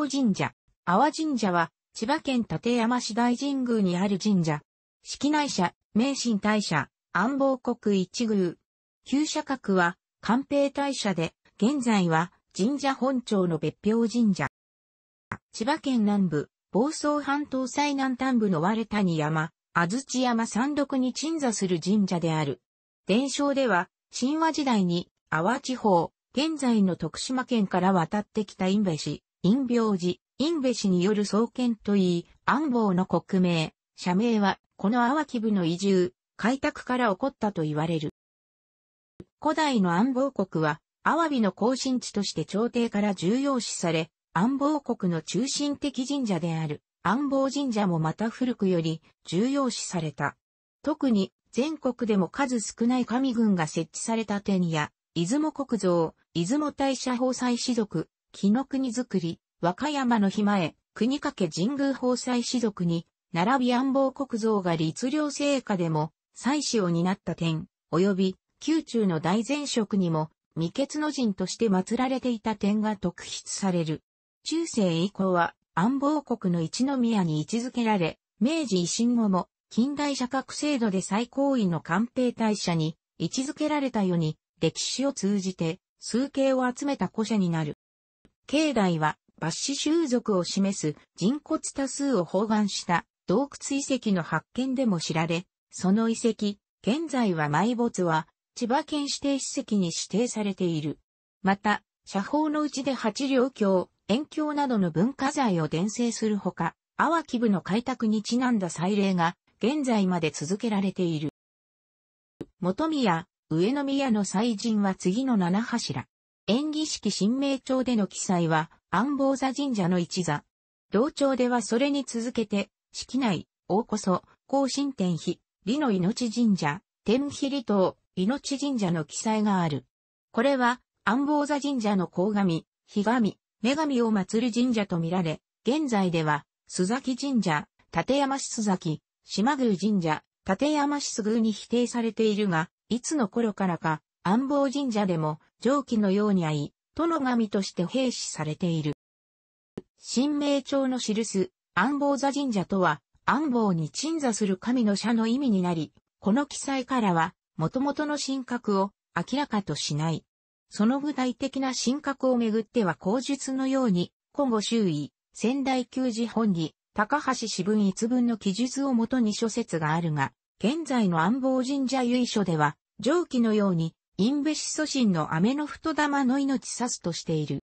郷神社。阿波神社は、千葉県立山市大神宮にある神社。式内社、名神大社、安房国一宮。旧社格は、官兵大社で、現在は、神社本庁の別表神社。千葉県南部、房総半島最南端部の割谷山、安土山山麓に鎮座する神社である。伝承では、神話時代に、阿波地方、現在の徳島県から渡ってきたイ部市、陰病寺、陰部氏による創建といい、安房の国名、社名は、この淡木部の移住、開拓から起こったと言われる。古代の安房国は、アワビの行進地として朝廷から重要視され、安房国の中心的神社である安房神社もまた古くより重要視された。特に全国でも数少ない神軍が設置された天や、出雲国造、出雲大社法祭士族、紀の国づくり、和歌山の日前、国掛神宮法祭士族に、並び安房国造が律令聖下でも、祭祀を担った点、及び、宮中の大前職にも、未決の人として祀られていた点が特筆される。中世以降は、安房国の一宮に位置づけられ、明治維新後も、近代社格制度で最高位の官兵大社に位置づけられたように、歴史を通じて、数形を集めた古社になる。境内は、抜死習族を示す人骨多数を包含した洞窟遺跡の発見でも知られ、その遺跡、現在は埋没は、千葉県指定史跡に指定されている。また、社宝のうちで八両橋、遠橋などの文化財を伝承するほか、阿波部の開拓にちなんだ祭礼が、現在まで続けられている。元宮、上宮の祭神は次の七柱。演技式神明帳での記載は、安坊座神社の一座。同庁ではそれに続けて、式内、大こそ、高神天日、理の命神社、天日里島、命神社の記載がある。これは、安坊座神社の甲神、日神、女神を祀る神社とみられ、現在では、須崎神社、立山市須崎、島宮神社、立山市須宮に否定されているが、いつの頃からか、安房神社でも上記のように合い、殿神として兵士されている。神明朝の記す安房座神社とは安房に鎮座する神の社の意味になり、この記載からは元々の神格を明らかとしない。その具体的な神格をめぐっては口述のように、今後周囲、仙台旧寺本義、高橋四分一文の記述をもとに諸説があるが、現在の安房神社由緒では、蒸気のように、インベシ祖神の雨の太玉の命指すとしている。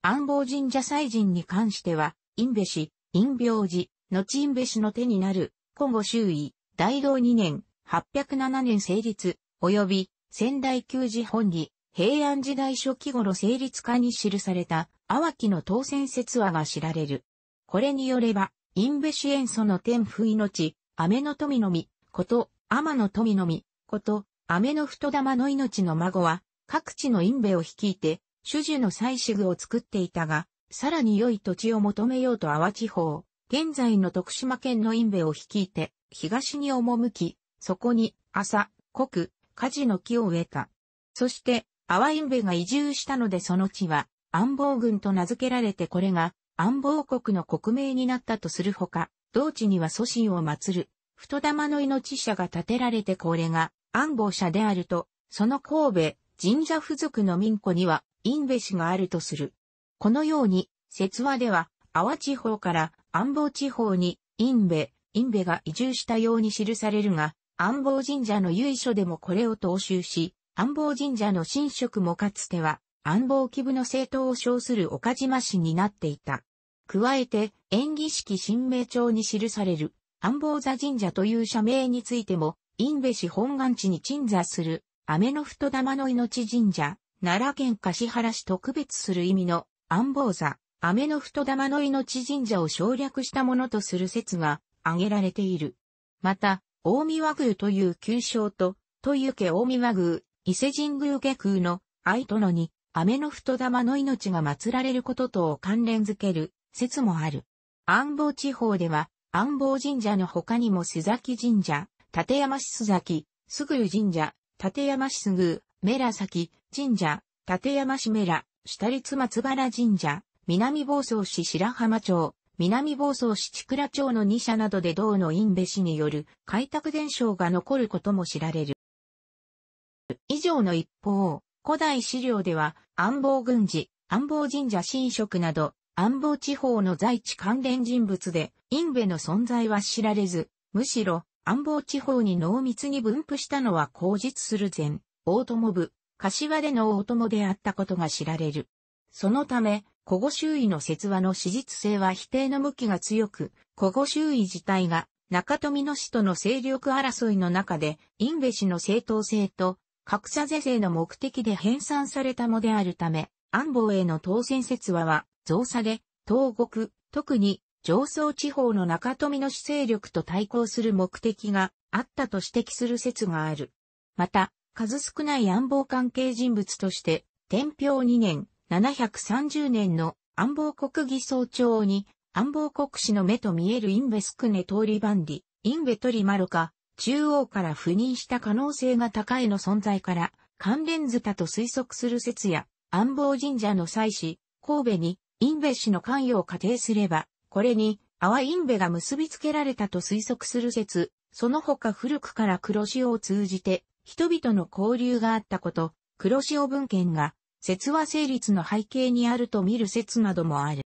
安房神社祭神に関しては、インベシ、陰病寺、後インベシの手になる、今後周囲、大道2年、807年成立、及び、仙台旧寺本義、平安時代初期頃成立化に記された、淡木の当選説話が知られる。これによれば、インベシエ祖の天不命、雨の富のみ、こと、天の富のみ、こと、雨の太玉の命の孫は、各地の陰ベを率いて、種樹の祭祀具を作っていたが、さらに良い土地を求めようと阿波地方、現在の徳島県の陰ベを率いて、東に赴き、そこに、朝、国、火事の木を植えた。そして、阿波陰ベが移住したのでその地は、安房郡と名付けられてこれが、安房国の国名になったとするほか、同地には祖神を祀る、太玉の命者が建てられてこれが、安保社であると、その神戸、神社付属の民庫には、隠部氏があるとする。このように、説話では、阿波地方から安保地方に、ベ、部、ン部が移住したように記されるが、安保神社の由緒でもこれを踏襲し、安保神社の神職もかつては、安保基部の政党を称する岡島氏になっていた。加えて、演技式神明帳に記される、安保座神社という社名についても、インベ市本願地に鎮座する、ノフ太玉の命神社、奈良県柏原市特別する意味の安坊座、ノフ太玉の命神社を省略したものとする説が挙げられている。また、大見和宮という旧称と、という家大見和宮、伊勢神宮下空の愛殿に、ノフ太玉の命が祀られることとを関連づける説もある。安房地方では、安房神社の他にも須崎神社、立山市須崎、すぐゆ神社、立山市すぐ、メラ崎、神社、立山市メラ、下立松原神社、南房総市白浜町、南房総市千倉町の2社などで道の院部氏による開拓伝承が残ることも知られる。以上の一方、古代資料では、安房軍事、安房神社神職など、安房地方の在地関連人物で、院部の存在は知られず、むしろ、安房地方に濃密に分布したのは口実する前、大友部、柏での大友であったことが知られる。そのため、古語周囲の説話の史実性は否定の向きが強く、古語周囲自体が中富野氏との勢力争いの中で、インベ氏の正当性と格差是正の目的で編纂されたもであるため、安房への当選説話は増差で、東国、特に上層地方の中富の主勢力と対抗する目的があったと指摘する説がある。また、数少ない暗謀関係人物として、天平2年、730年の暗謀国議総長に、暗謀国士の目と見えるインベスクネ通りバンディ、インベトリマルカ、中央から赴任した可能性が高いの存在から、関連図だと推測する説や、暗謀神社の祭祀、神戸に、インベ氏の関与を仮定すれば、これに、阿インベが結びつけられたと推測する説、その他古くから黒潮を通じて、人々の交流があったこと、黒潮文献が、説話成立の背景にあると見る説などもある。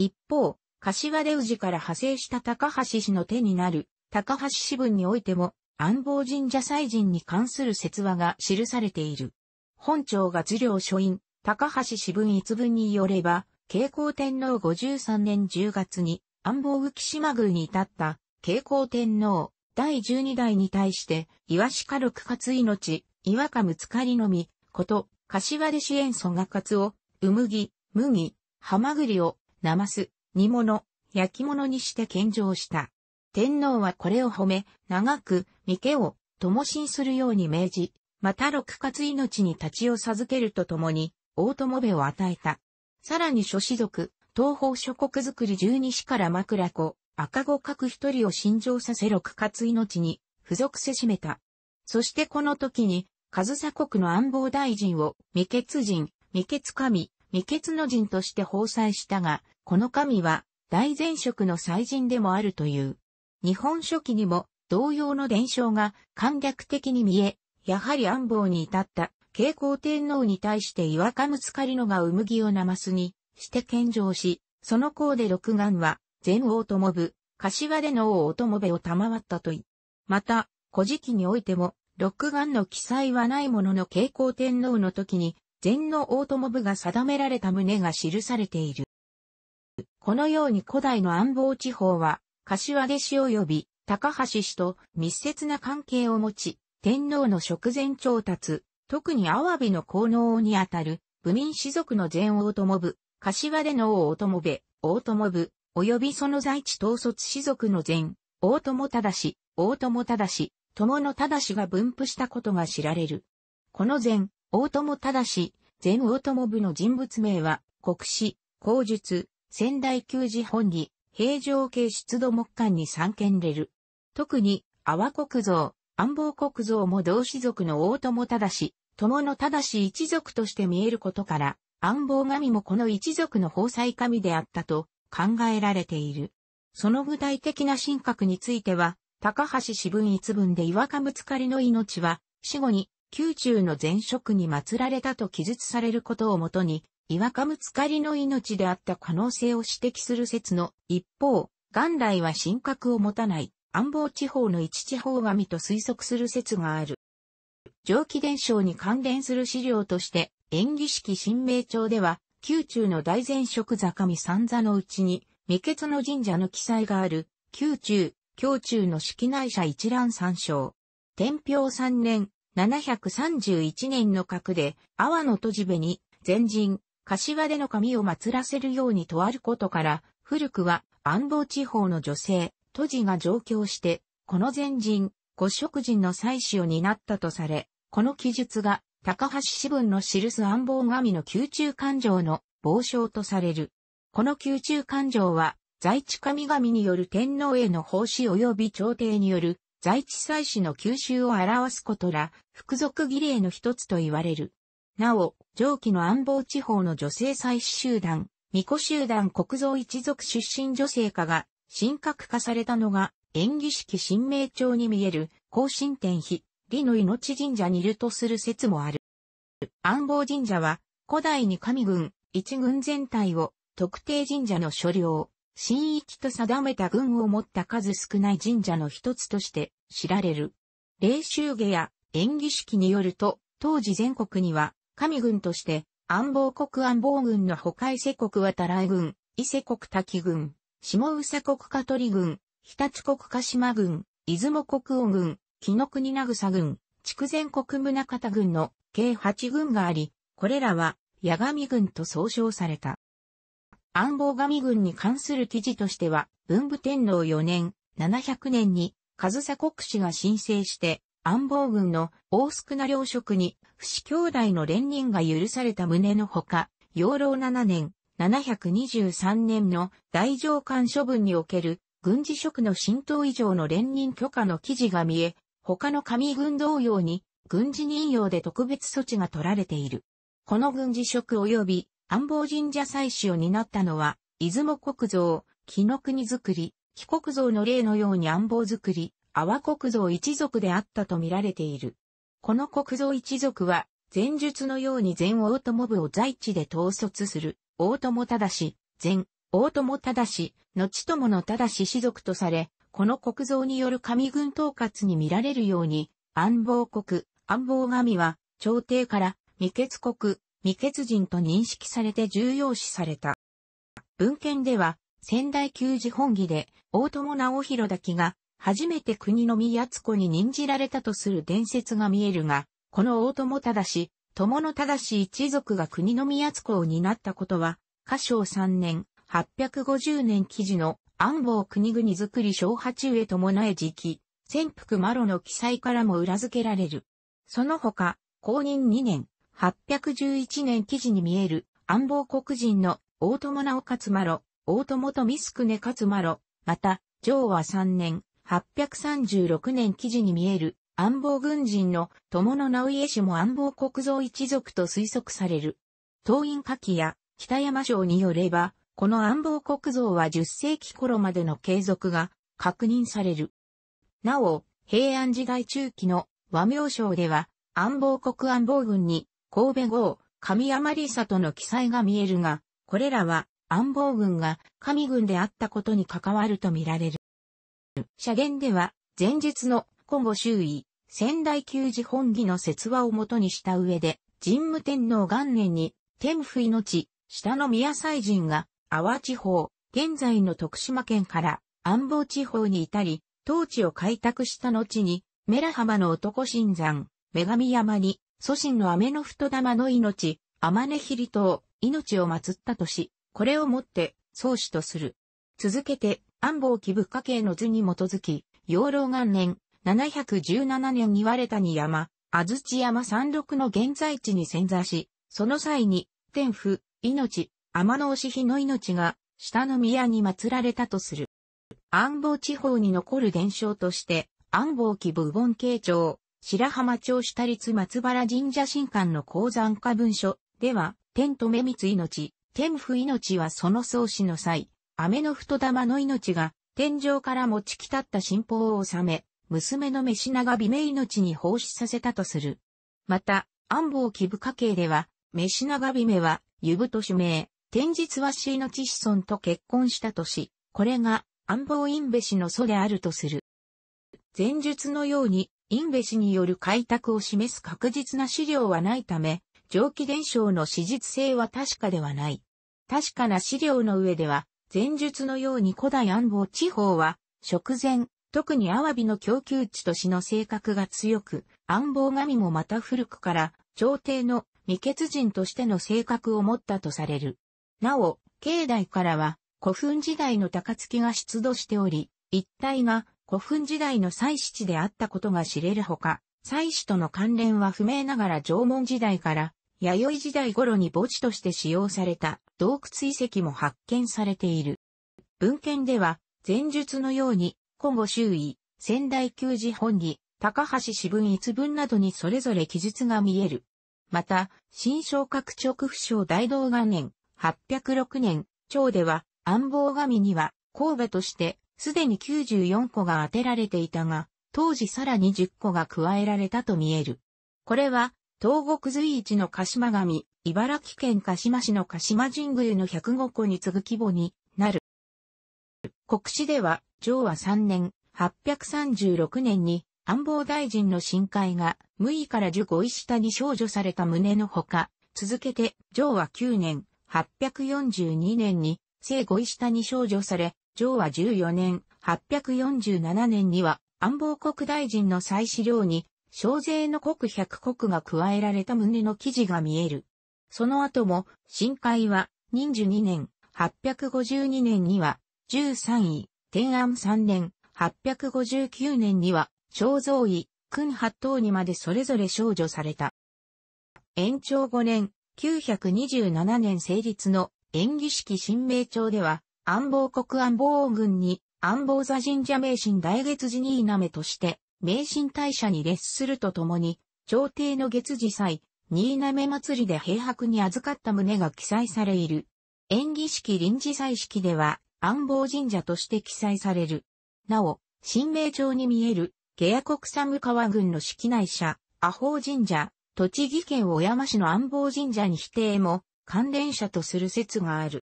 一方、柏出氏から派生した高橋氏の手になる、高橋氏文においても、安房神社祭神に関する説話が記されている。本庁が図領書院、高橋氏文一文によれば、慶光天皇53年10月に安房浮島宮に至った慶光天皇第12代に対して、岩鹿六勝命、岩かむつかりのみ、こと、柏で支援尊が活を、うむぎ、麦、はまぐりを、なます、煮物、焼き物にして献上した。天皇はこれを褒め、長く、三家を、しんするように命じ、また六活命に立ちを授けるとともに、大友部を与えた。さらに諸氏族、東方諸国づくり十二氏から枕子、赤子各一人を信条させ六活命に、付属せしめた。そしてこの時に、上佐国の安防大臣を、未決人、未決神、未決の人として放祭したが、この神は、大前職の祭人でもあるという。日本書紀にも、同様の伝承が、簡略的に見え、やはり安防に至った慶光天皇に対して岩上つかりのが産ぎをなますにして献上し、その功で六眼は、全王ともぶ、柏での王おともべを賜ったとい。また、古事記においても、六眼の記載はないものの慶光天皇の時に、禅のと友部が定められた旨が記されている。このように古代の安房地方は、柏弟子及び高橋氏と密接な関係を持ち、天皇の食前調達、特にアワビの効能にあたる、部民士族の全大友部、柏での大友部、大友部、及びその在地統率士族の全、大友忠氏、大友忠氏、友の忠氏が分布したことが知られる。この全、大友忠氏、全大友部の人物名は、国史、口述、仙台旧寺本義、平城系出土木間に参見れる。特に、阿波国像、安房国像も同士族の大友忠氏、友の正し一族として見えることから、暗房神もこの一族の宝祭神であったと考えられている。その具体的な神格については、高橋四分一文で岩かぶつかりの命は、死後に宮中の前職に祀られたと記述されることをもとに、岩かぶつかりの命であった可能性を指摘する説の一方、元来は神格を持たない、暗房地方の一地方神と推測する説がある。蒸気伝承に関連する資料として、演技式新名帳では、宮中の大前職坂見三座のうちに、未決の神社の記載がある、宮中、京中の式内社一覧参照。天平三年、731年の格で、阿波の戸地べに、前人、柏での神を祀らせるようにとあることから、古くは、安房地方の女性、都地が上京して、この前人、ご職人の祭祀を担ったとされ、この記述が高橋志文の記す暗房神の宮中勘定の傍証とされる。この宮中勘定は、在地神々による天皇への奉仕及び朝廷による在地祭祀の吸収を表すことら、服属儀礼の一つと言われる。なお、上記の暗房地方の女性祭祀集団、巫女集団国造一族出身女性化が神格化されたのが演技式神明帳に見える、高進天碑、理の命神社にいるとする説もある。安房神社は、古代に神軍、一軍全体を、特定神社の所領、神域と定めた軍を持った数少ない神社の一つとして知られる。霊衆下や演技式によると、当時全国には、神軍として、安房国安房軍の他伊勢国渡来軍、伊勢国滝軍、下宇佐国香取軍、日立国鹿島郡、出雲国王郡、木の国名草郡、筑前国宗方郡の計8郡があり、これらは八神郡と総称された。安房神郡に関する記事としては、文武天皇4年、700年に、上佐国氏が申請して、安房郡の大須な領職に、不死兄弟の連任が許された旨のほか、養老7年、723年の大上官処分における軍事職の浸透以上の連任許可の記事が見え、他の紙軍同様に、軍事任用で特別措置が取られている。この軍事職及び安保神社祭祀を担ったのは、出雲国造、木の国造り、木国造の例のように安保造り、阿波国造一族であったと見られている。この国造一族は、前述のように前大友部を在地で統率する、大友正、前大友忠、後友の忠氏族とされ、この国造による神軍統括に見られるように、安房国、安房神は、朝廷から未決国、未決人と認識されて重要視された。文献では、仙台旧寺本義で、大友直弘滝が、初めて国の宮津子に任じられたとする伝説が見えるが、この大友忠、友の忠一族が国の宮津子を担ったことは、歌唱3年、1850年記事の安房国々作り小八上伴え時期、潜伏マロの記載からも裏付けられる。その他、公認2年、811年記事に見える、安房国人の大友直勝マロ、大友とミスクネ勝マロ、また、上和3年、836年記事に見える、安房軍人の友の直家氏も安房国造一族と推測される。党員下記や北山省によれば、この暗房国像は10世紀頃までの継続が確認される。なお、平安時代中期の和名称では、暗房国暗房軍に神戸号、神山里里の記載が見えるが、これらは暗房軍が神軍であったことに関わるとみられる。社言では、前日の今後周囲、仙台旧寺本義の説話をもとにした上で、神武天皇元年に、天府命、下の宮祭神が、阿波地方、現在の徳島県から安房地方に至り、当地を開拓した後に、メラ浜の男新山、女神山に、祖神の雨の太玉の命、天根ヒリ島、命を祀ったとし、これをもって、創始とする。続けて、安房木部家系の図に基づき、養老元年、717年に割れたに山、安土山山麓の現在地に潜在し、その際に、天府、命、天の牛日の命が下の宮に祀られたとする。安房地方に残る伝承として、安房記部盆慶町、白浜町下立松原神社神官の鉱山化文書では、天と目光命、天不命はその創始の際、雨の太玉の命が天井から持ち来たった神宝を収め、娘の飯長美名命に奉仕させたとする。また、安房記部家系では、飯長美名は、湯部と主名、天日はシのノチと結婚したとし、これが安謀インベ氏の祖であるとする。前述のように、インベ氏による開拓を示す確実な資料はないため、蒸気伝承の史実性は確かではない。確かな資料の上では、前述のように古代安謀地方は、食前、特にアワビの供給地と市の性格が強く、安謀神もまた古くから、朝廷の未決人としての性格を持ったとされる。なお、境内からは古墳時代の高槻が出土しており、一帯が古墳時代の祭祀地であったことが知れるほか、祭祀との関連は不明ながら縄文時代から弥生時代頃に墓地として使用された洞窟遺跡も発見されている。文献では、前述のように、今後周囲、仙台旧寺本に、高橋四分一文などにそれぞれ記述が見える。また、新昇格直不詳大道元年、806年、朝では安房神には神戸としてすでに94個が当てられていたが、当時さらに10個が加えられたと見える。これは、東国随一の鹿島神、茨城県鹿島市の鹿島神宮の105個に次ぐ規模になる。国史では、昭和3年、836年に、安保大臣の深海が、無意から受護位下に少女された旨のほか、続けて、昭和9年、842年に、聖五位下に少女され、上は14年、847年には、安保国大臣の再資料に、小税の国百国が加えられた旨の記事が見える。その後も、深海は、忍寿2年、852年には、13位、天安3年、859年には、肖像位、君八等にまでそれぞれ少女された。延長5年、1927年成立の演技式新名帳では、安保国安防軍に安保座神社名神大月寺に稲めとして、名神大社に列するとともに、朝廷の月次祭、新滑祭りで平白に預かった旨が記載されいる。演技式臨時祭式では、安保神社として記載される。なお、新名帳に見える、下野国寒川郡の式内社、阿法神社、栃木県小山市の安房神社に否定も関連者とする説がある。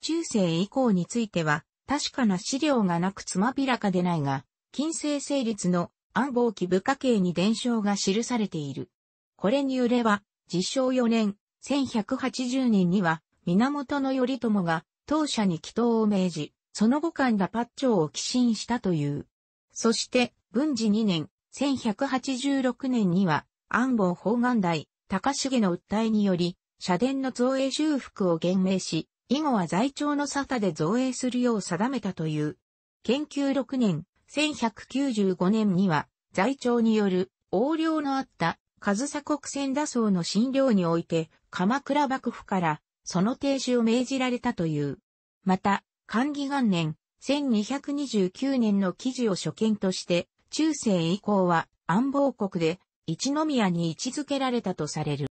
中世以降については、確かな資料がなくつまびらかでないが、近世成立の安房記部家系に伝承が記されている。これによれば、自称4年、1180年には、源頼朝が当社に祈祷を命じ、その後間が八丁を寄進したという。そして、文治2年、1186年には、安房方眼大、高重の訴えにより、社殿の造営修復を厳明し、以後は在庁の沙汰で造営するよう定めたという。研究6年、1195年には、在庁による横領のあった上鎖国船打層の診療において、鎌倉幕府からその停止を命じられたという。また、寛義元年、1229年の記事を所見として、中世以降は安房国で一宮に位置づけられたとされる。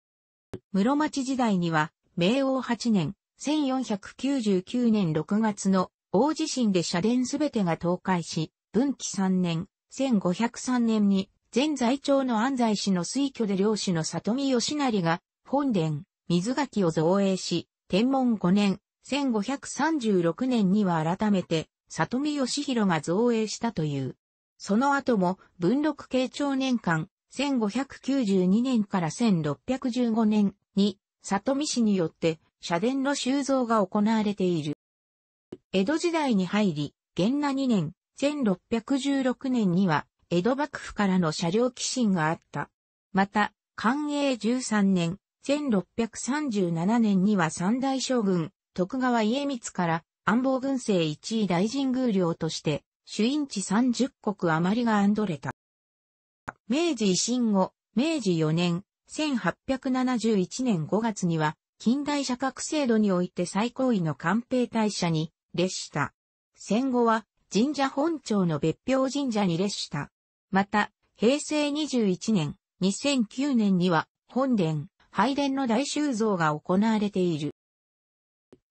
室町時代には、明王8年、1499年6月の大地震で社殿すべてが倒壊し、文紀3年、1503年に、前在庁の安西氏の推挙で領主の里見義成が、本殿、水垣を造営し、天文5年、1536年には改めて、里見義弘が造営したという。その後も、文禄慶長年間、1592年から1615年に、里見氏によって社殿の修造が行われている。江戸時代に入り、元那2年、1616年には、江戸幕府からの車両寄進があった。また、寛永13年、1637年には三大将軍、徳川家光から安房軍政一位大臣宮領として、主因地30国余りが安どれた。明治維新後、明治4年、1871年5月には、近代社格制度において最高位の官兵大社に列した。戦後は神社本庁の別表神社に列した。また、平成21年、2009年には本殿、拝殿の大修造が行われている。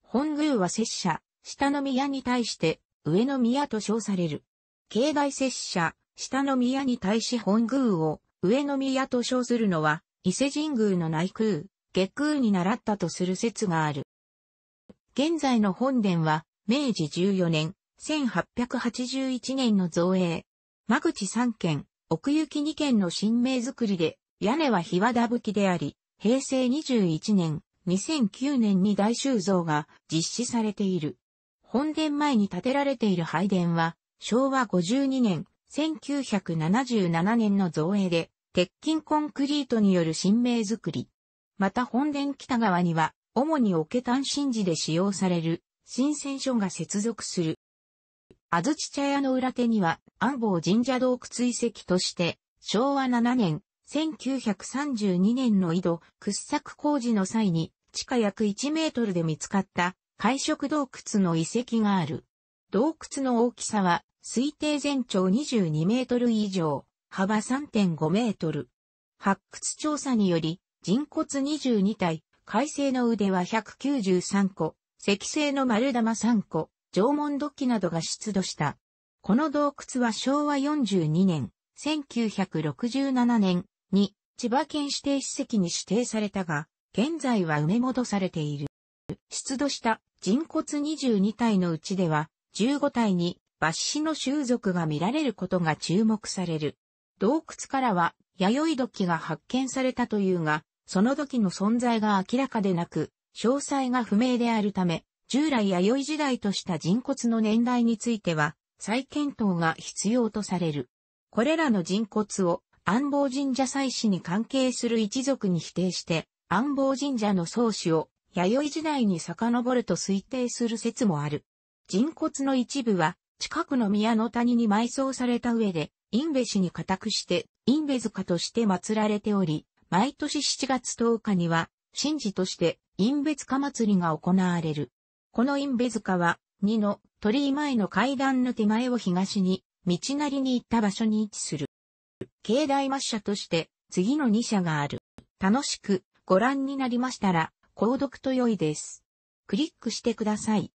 本宮は拙者、下の宮に対して上の宮と称される。境内拙者、下の宮に対し本宮を上の宮と称するのは、伊勢神宮の内宮、月宮に習ったとする説がある。現在の本殿は、明治14年、1881年の造営。間口3軒、奥行き2軒の新名造りで、屋根は日和田吹きであり、平成21年、2009年に大修造が実施されている。本殿前に建てられている拝殿は、昭和52年、1977年の造営で、鉄筋コンクリートによる新名作り。また本殿北側には、主に桶炭神事で使用される、新鮮所が接続する。安土茶屋の裏手には、安房神社洞窟遺跡として、昭和7年、1932年の井戸掘削工事の際に、地下約1メートルで見つかった、海食洞窟の遺跡がある。洞窟の大きさは、推定全長22メートル以上、幅3.5メートル。発掘調査により、人骨22体、海星の腕は193個、石製の丸玉3個、縄文土器などが出土した。この洞窟は昭和42年、1967年に千葉県指定史跡に指定されたが、現在は埋め戻されている。出土した人骨22体のうちでは、15体に抜歯の習俗が見られることが注目される。洞窟からは弥生土器が発見されたというが、その土器の存在が明らかでなく、詳細が不明であるため、従来弥生時代とした人骨の年代については、再検討が必要とされる。これらの人骨を安房神社祭祀に関係する一族に否定して、安房神社の創始を弥生時代に遡ると推定する説もある。人骨の一部は、近くの宮の谷に埋葬された上で、インベ氏に固くして、インベ塚として祀られており、毎年7月10日には、神事として、インベ塚祭りが行われる。このインベ塚は、2の鳥居前の階段の手前を東に、道なりに行った場所に位置する。境内抹社として、次の2社がある。楽しくご覧になりましたら、購読と良いです。クリックしてください。